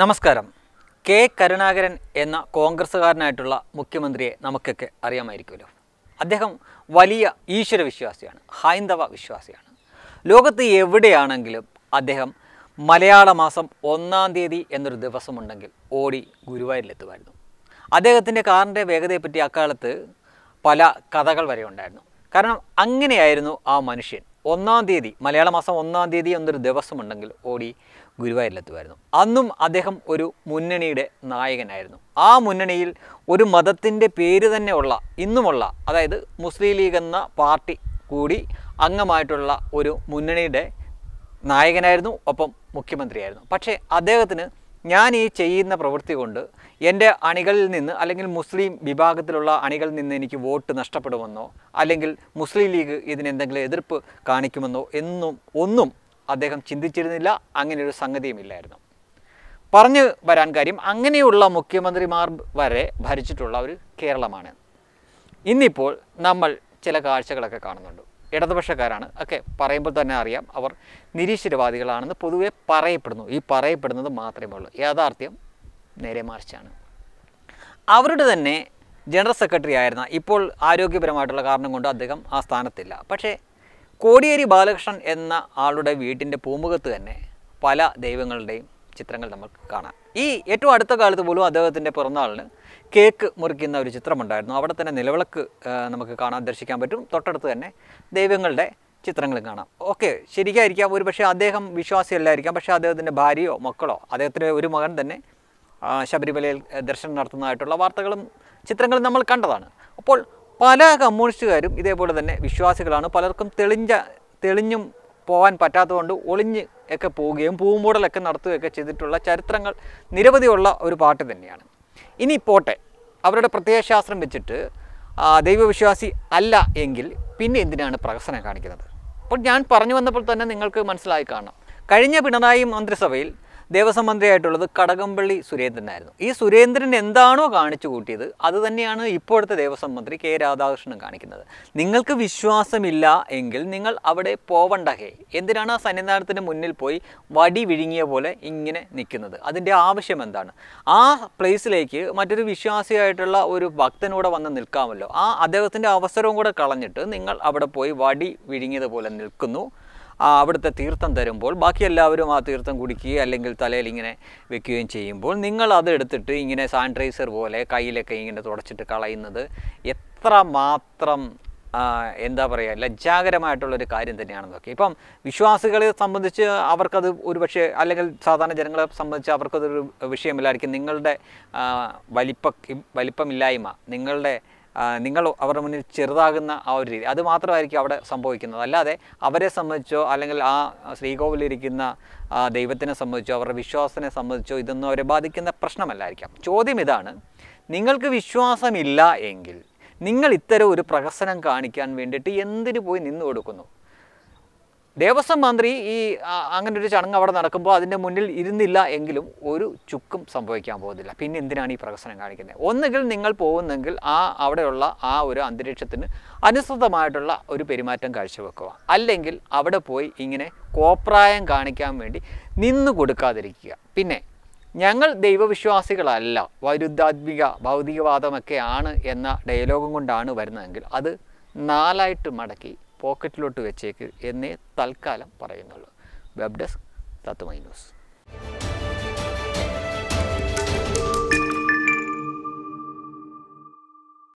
നമസ്കാരം കെ കരുണാകരൻ എന്ന കോൺഗ്രസ്സുകാരനായിട്ടുള്ള മുഖ്യമന്ത്രിയെ നമുക്കൊക്കെ അറിയാമായിരിക്കുമല്ലോ അദ്ദേഹം വലിയ ഈശ്വര വിശ്വാസിയാണ് ഹൈന്ദവ വിശ്വാസിയാണ് ലോകത്ത് എവിടെയാണെങ്കിലും അദ്ദേഹം മലയാള മാസം ഒന്നാം തീയതി എന്നൊരു ദിവസമുണ്ടെങ്കിൽ ഓടി ഗുരുവായൂരിലെത്തുമായിരുന്നു അദ്ദേഹത്തിൻ്റെ കാറിൻ്റെ വേഗതയെപ്പറ്റി അക്കാലത്ത് പല കഥകൾ വരെ ഉണ്ടായിരുന്നു കാരണം അങ്ങനെയായിരുന്നു ആ മനുഷ്യൻ ഒന്നാം തീയതി മലയാള മാസം ഒന്നാം തീയതി എന്നൊരു ദിവസമുണ്ടെങ്കിൽ ഓടി ഗുരുവായൂരിലെത്തുമായിരുന്നു അന്നും അദ്ദേഹം ഒരു മുന്നണിയുടെ നായകനായിരുന്നു ആ മുന്നണിയിൽ ഒരു മതത്തിൻ്റെ പേര് തന്നെയുള്ള ഇന്നുമുള്ള അതായത് മുസ്ലിം ലീഗ് എന്ന പാർട്ടി കൂടി അംഗമായിട്ടുള്ള ഒരു മുന്നണിയുടെ നായകനായിരുന്നു ഒപ്പം മുഖ്യമന്ത്രിയായിരുന്നു പക്ഷേ അദ്ദേഹത്തിന് ഞാൻ ഈ ചെയ്യുന്ന പ്രവൃത്തി കൊണ്ട് എൻ്റെ അണികളിൽ നിന്ന് അല്ലെങ്കിൽ മുസ്ലിം വിഭാഗത്തിലുള്ള അണികളിൽ നിന്ന് എനിക്ക് വോട്ട് നഷ്ടപ്പെടുമെന്നോ അല്ലെങ്കിൽ മുസ്ലിം ലീഗ് ഇതിനെന്തെങ്കിലും എതിർപ്പ് കാണിക്കുമെന്നോ എന്നും ഒന്നും അദ്ദേഹം ചിന്തിച്ചിരുന്നില്ല അങ്ങനെ ഒരു സംഗതിയും ഇല്ലായിരുന്നു പറഞ്ഞു വരാൻ കാര്യം അങ്ങനെയുള്ള മുഖ്യമന്ത്രിമാർ വരെ ഭരിച്ചിട്ടുള്ള ഒരു കേരളമാണ് ഇന്നിപ്പോൾ നമ്മൾ ചില കാഴ്ചകളൊക്കെ കാണുന്നുണ്ട് ഇടതുപക്ഷക്കാരാണ് ഒക്കെ പറയുമ്പോൾ തന്നെ അറിയാം അവർ നിരീശ്വരവാദികളാണെന്ന് പൊതുവെ പറയപ്പെടുന്നു ഈ പറയപ്പെടുന്നത് മാത്രമേ ഉള്ളൂ യാഥാർത്ഥ്യം നേരെ മാർച്ചാണ് അവരുടെ തന്നെ ജനറൽ സെക്രട്ടറി ആയിരുന്ന ഇപ്പോൾ ആരോഗ്യപരമായിട്ടുള്ള കാരണം കൊണ്ട് അദ്ദേഹം ആ സ്ഥാനത്തില്ല പക്ഷേ കോടിയേരി ബാലകൃഷ്ണൻ എന്ന ആളുടെ വീട്ടിൻ്റെ പൂമുഖത്ത് തന്നെ പല ദൈവങ്ങളുടെയും ചിത്രങ്ങൾ നമുക്ക് കാണാം ഈ ഏറ്റവും അടുത്ത കാലത്ത് പോലും അദ്ദേഹത്തിൻ്റെ പിറന്നാളിന് കേക്ക് മുറിക്കുന്ന ഒരു ചിത്രമുണ്ടായിരുന്നു അവിടെ തന്നെ നിലവിളക്ക് നമുക്ക് കാണാൻ ദർശിക്കാൻ പറ്റും തൊട്ടടുത്ത് തന്നെ ദൈവങ്ങളുടെ ചിത്രങ്ങളും കാണാം ഓക്കെ ശരിക്കായിരിക്കാം ഒരു പക്ഷേ അദ്ദേഹം വിശ്വാസിയല്ലായിരിക്കാം പക്ഷേ അദ്ദേഹത്തിൻ്റെ ഭാര്യയോ മക്കളോ അദ്ദേഹത്തിൻ്റെ ഒരു മകൻ തന്നെ ശബരിമലയിൽ ദർശനം നടത്തുന്നതായിട്ടുള്ള വാർത്തകളും ചിത്രങ്ങളും നമ്മൾ കണ്ടതാണ് അപ്പോൾ പല കമ്മ്യൂണിസ്റ്റുകാരും ഇതേപോലെ തന്നെ വിശ്വാസികളാണ് പലർക്കും തെളിഞ്ഞ തെളിഞ്ഞും പോകാൻ പറ്റാത്തതുകൊണ്ട് ഒളിഞ്ഞ് ഒക്കെ പോവുകയും പൂമ്പൂടലൊക്കെ നടത്തുകയൊക്കെ ചെയ്തിട്ടുള്ള ചരിത്രങ്ങൾ നിരവധിയുള്ള ഒരു പാട്ട് തന്നെയാണ് ഇനി പോട്ടെ അവരുടെ പ്രത്യയശാസ്ത്രം വെച്ചിട്ട് ദൈവവിശ്വാസി അല്ല എങ്കിൽ പിന്നെ എന്തിനാണ് പ്രഹസനം കാണിക്കുന്നത് അപ്പോൾ ഞാൻ പറഞ്ഞു വന്നപ്പോൾ തന്നെ നിങ്ങൾക്ക് മനസ്സിലായി കാണാം കഴിഞ്ഞ പിണറായി മന്ത്രിസഭയിൽ ദേവസ്വം മന്ത്രിയായിട്ടുള്ളത് കടകംപള്ളി സുരേന്ദ്രനായിരുന്നു ഈ സുരേന്ദ്രൻ എന്താണോ കാണിച്ചു കൂട്ടിയത് അത് തന്നെയാണ് ഇപ്പോഴത്തെ ദേവസ്വം മന്ത്രി കെ രാധാകൃഷ്ണൻ കാണിക്കുന്നത് നിങ്ങൾക്ക് വിശ്വാസമില്ല എങ്കിൽ നിങ്ങൾ അവിടെ പോവണ്ട ഹേ എന്തിനാണ് ആ സന്നിധാനത്തിന് മുന്നിൽ പോയി വടി വിഴുങ്ങിയ പോലെ ഇങ്ങനെ നിൽക്കുന്നത് അതിൻ്റെ ആവശ്യം എന്താണ് ആ പ്ലേസിലേക്ക് മറ്റൊരു വിശ്വാസിയായിട്ടുള്ള ഒരു ഭക്തനൂടെ വന്ന് നിൽക്കാമല്ലോ ആ അദ്ദേഹത്തിൻ്റെ അവസരവും കൂടെ കളഞ്ഞിട്ട് നിങ്ങൾ അവിടെ പോയി വടി വിഴുങ്ങിയതുപോലെ നിൽക്കുന്നു അവിടുത്തെ തീർത്ഥം തരുമ്പോൾ ബാക്കി എല്ലാവരും ആ തീർത്ഥം കുടിക്കുകയും അല്ലെങ്കിൽ തലയിൽ ഇങ്ങനെ വെക്കുകയും ചെയ്യുമ്പോൾ നിങ്ങൾ അത് എടുത്തിട്ട് ഇങ്ങനെ സാനിറ്റൈസർ പോലെ കയ്യിലൊക്കെ ഇങ്ങനെ തുടച്ചിട്ട് കളയുന്നത് എത്ര മാത്രം എന്താ പറയുക ലജ്ജാകരമായിട്ടുള്ളൊരു കാര്യം തന്നെയാണ് ഇപ്പം വിശ്വാസികളെ സംബന്ധിച്ച് അവർക്കത് ഒരു പക്ഷേ അല്ലെങ്കിൽ സാധാരണ ജനങ്ങളെ സംബന്ധിച്ച് അവർക്കതൊരു വിഷയമില്ലായിരിക്കും നിങ്ങളുടെ വലിപ്പ വലിപ്പമില്ലായ്മ നിങ്ങളുടെ നിങ്ങൾ അവരുടെ മുന്നിൽ ചെറുതാകുന്ന ആ ഒരു രീതി അത് മാത്രമായിരിക്കും അവിടെ സംഭവിക്കുന്നത് അല്ലാതെ അവരെ സംബന്ധിച്ചോ അല്ലെങ്കിൽ ആ ശ്രീകോവിലിരിക്കുന്ന ദൈവത്തിനെ സംബന്ധിച്ചോ അവരുടെ വിശ്വാസത്തിനെ സംബന്ധിച്ചോ ഇതൊന്നും അവരെ ബാധിക്കുന്ന പ്രശ്നമല്ലായിരിക്കാം ചോദ്യം ഇതാണ് നിങ്ങൾക്ക് വിശ്വാസമില്ല എങ്കിൽ നിങ്ങൾ ഇത്തരം ഒരു പ്രഹസനം കാണിക്കാൻ വേണ്ടിയിട്ട് എന്തിനു പോയി നിന്നു കൊടുക്കുന്നു ദേവസ്വം മന്ത്രി ഈ അങ്ങനെ ഒരു ചടങ്ങ് അവിടെ നടക്കുമ്പോൾ അതിൻ്റെ മുന്നിൽ ഇരുന്നില്ല എങ്കിലും ഒരു ചുക്കും സംഭവിക്കാൻ പോകുന്നില്ല പിന്നെ എന്തിനാണ് ഈ പ്രകസനം കാണിക്കുന്നത് ഒന്നുകിൽ നിങ്ങൾ പോകുന്നെങ്കിൽ ആ അവിടെയുള്ള ആ ഒരു അന്തരീക്ഷത്തിന് അനുസൃതമായിട്ടുള്ള ഒരു പെരുമാറ്റം കാഴ്ചവെക്കുക അല്ലെങ്കിൽ അവിടെ പോയി ഇങ്ങനെ കോപ്രായം കാണിക്കാൻ വേണ്ടി നിന്നു കൊടുക്കാതിരിക്കുക പിന്നെ ഞങ്ങൾ ദൈവവിശ്വാസികളല്ല വൈരുദ്ധാത്മിക ഭൗതികവാദമൊക്കെയാണ് എന്ന ഡയലോഗും കൊണ്ടാണ് വരുന്നതെങ്കിൽ അത് നാലായിട്ട് മടക്കി പോക്കറ്റിലോട്ട് വെച്ചേക്ക് എന്നേ തൽക്കാലം പറയുന്നുള്ളൂ വെബ് ഡെസ്ക് തത്വമൈ ന്യൂസ്